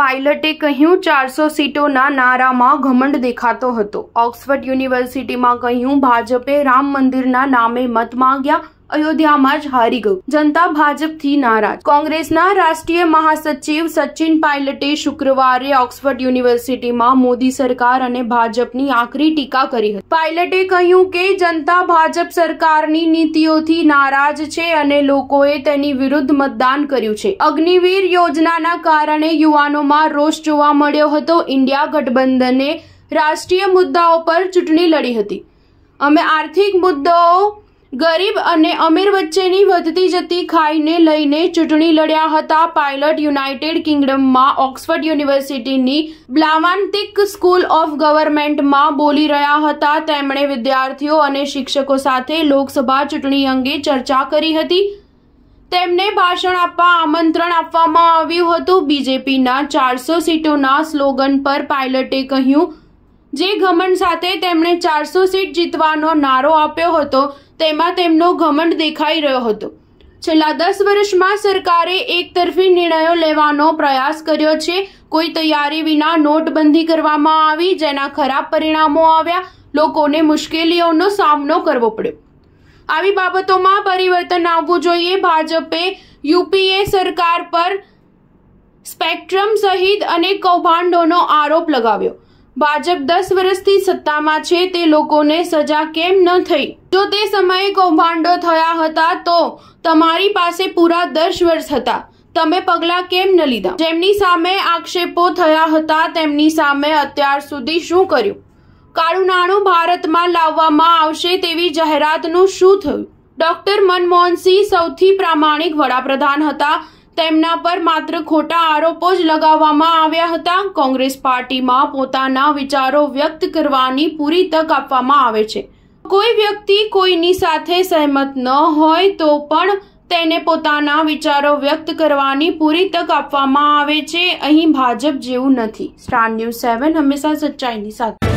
પાયલટે કહ્યું ચારસો સીટોના નારામાં ઘમંડ દેખાતો હતો ઓક્સફર્ડ યુનિવર્સિટીમાં કહ્યું ભાજપે રામ મંદિરના નામે મત માંગ્યા અયોધ્યામાં જ હારી ગયું જનતા ભાજપથી નારાજ કોંગ્રેસના રાષ્ટ્રીય મહાસચિવ સચિન પાયલટે શુક્રવારે ઓક્સફર્ડ યુનિવર્સિટીમાં મોદી સરકાર અને ભાજપની આકરી ટીકા કરી હતી પાયલટે કહ્યું કે જનતા ભાજપ સરકારની નીતિઓથી નારાજ છે અને લોકોએ તેની વિરુદ્ધ મતદાન કર્યું છે અગ્નિવીર યોજનાના કારણે યુવાનોમાં રોષ જોવા મળ્યો હતો ઇન્ડિયા ગઠબંધને રાષ્ટ્રીય મુદ્દાઓ પર ચૂંટણી લડી હતી અમે આર્થિક મુદ્દાઓ ગરીબ અને અમીર વચ્ચેની વધતી જતી ખાઈને લઈને ચૂંટણી લડ્યા હતા પાયલટ યુનાઇટેડ કિંગડમમાં ઓક્સફર્ડ યુનિવર્સિટીની બ્લાવાન્તિક સ્કૂલ ઓફ ગવર્મેન્ટમાં બોલી રહ્યા હતા તેમણે વિદ્યાર્થીઓ અને શિક્ષકો સાથે લોકસભા ચૂંટણી અંગે ચર્ચા કરી હતી તેમને ભાષણ આપવા આમંત્રણ આપવામાં આવ્યું હતું બીજેપીના ચારસો સીટોના સ્લોગન પર પાયલટે કહ્યું જે ઘમંડ સાથે તેમણે ચારસો સીટ જીતવાનો નારો આપ્યો હતો તેમાં તેમનો ઘમંડ દેખાઈ રહ્યો હતો છેલ્લા દસ વર્ષમાં સરકારે એકતરફી નિર્ણયો લેવાનો પ્રયાસ કર્યો છે કોઈ તૈયારી વિના નોટબંધી કરવામાં આવી જેના ખરાબ પરિણામો આવ્યા લોકોને મુશ્કેલીઓનો સામનો કરવો પડ્યો આવી બાબતોમાં પરિવર્તન આવવું જોઈએ ભાજપે યુપીએ સરકાર પર સ્પેક્ટ્રમ સહિત અનેક કૌભાંડોનો આરોપ લગાવ્યો ભાજપ દસ વર્ષથી સત્તામાં છે તે લોકોને સજા કેમ ન થઈ જો તે સમયે કૌભાંડો થયા હતા તો તમારી પાસે પૂરા દસ વર્ષ હતા તમે પગલાં કેમ ન લીધા જેમની સામે આક્ષેપો થયા હતા તેમની સામે અત્યાર સુધી શું કર્યું કાળું નાણું ભારતમાં લાવવામાં આવશે તેવી જાહેરાતનું શું થયું ડોક્ટર મનમોહનસિંહ સૌથી પ્રામાણિક વડાપ્રધાન હતા તેમના પર માત્ર ખોટા આરોપો જ લગાવવામાં આવ્યા હતા કોંગ્રેસ પાર્ટીમાં પોતાના વિચારો વ્યક્ત કરવાની પૂરી તક આપવામાં આવે છે કોઈ વ્યક્તિ કોઈની સાથે સહેમત ન હોય તો પણ તેને પોતાના વિચારો વ્યક્ત કરવાની પૂરી તક આપવામાં આવે છે અહીં ભાજપ જેવું નથી સ્ટાર ન્યૂઝ સેવન હંમેશા સચ્ચાઈની સાથે